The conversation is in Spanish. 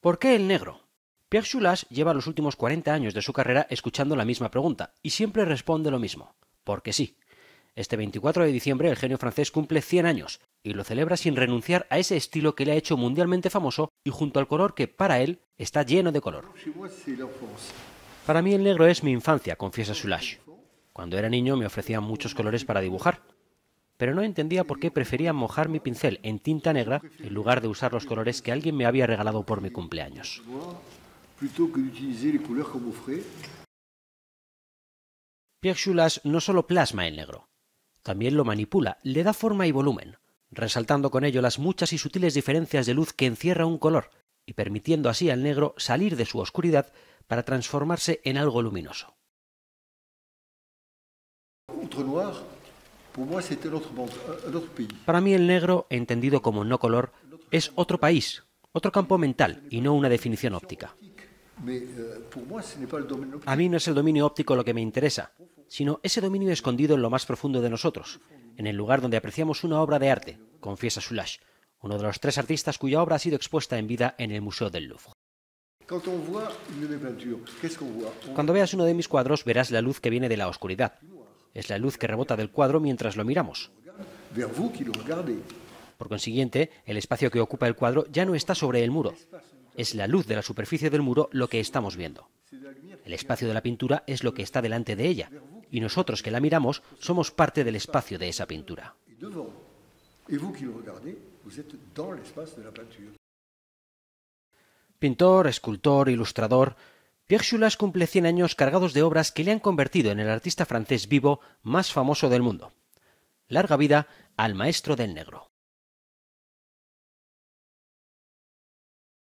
¿Por qué el negro? Pierre lleva los últimos 40 años de su carrera escuchando la misma pregunta y siempre responde lo mismo, porque sí. Este 24 de diciembre el genio francés cumple 100 años y lo celebra sin renunciar a ese estilo que le ha hecho mundialmente famoso y junto al color que para él está lleno de color. Para mí el negro es mi infancia, confiesa Soulash. Cuando era niño me ofrecían muchos colores para dibujar pero no entendía por qué prefería mojar mi pincel en tinta negra en lugar de usar los colores que alguien me había regalado por mi cumpleaños. Pierre Schulas no solo plasma el negro, también lo manipula, le da forma y volumen, resaltando con ello las muchas y sutiles diferencias de luz que encierra un color y permitiendo así al negro salir de su oscuridad para transformarse en algo luminoso. Euh, Para mí el negro, entendido como no color, es otro país, otro campo mental y no una definición óptica. Euh, A mí no es el dominio óptico lo que me interesa, sino ese dominio escondido en lo más profundo de nosotros, en el lugar donde apreciamos una obra de arte, confiesa Sulash, uno de los tres artistas cuya obra ha sido expuesta en vida en el Museo del Louvre. Cuando veas uno de mis cuadros verás la luz que viene de la oscuridad, es la luz que rebota del cuadro mientras lo miramos. Por consiguiente, el espacio que ocupa el cuadro ya no está sobre el muro. Es la luz de la superficie del muro lo que estamos viendo. El espacio de la pintura es lo que está delante de ella, y nosotros que la miramos somos parte del espacio de esa pintura. Pintor, escultor, ilustrador, Pierre cumple cien años cargados de obras que le han convertido en el artista francés vivo más famoso del mundo. Larga vida al maestro del negro.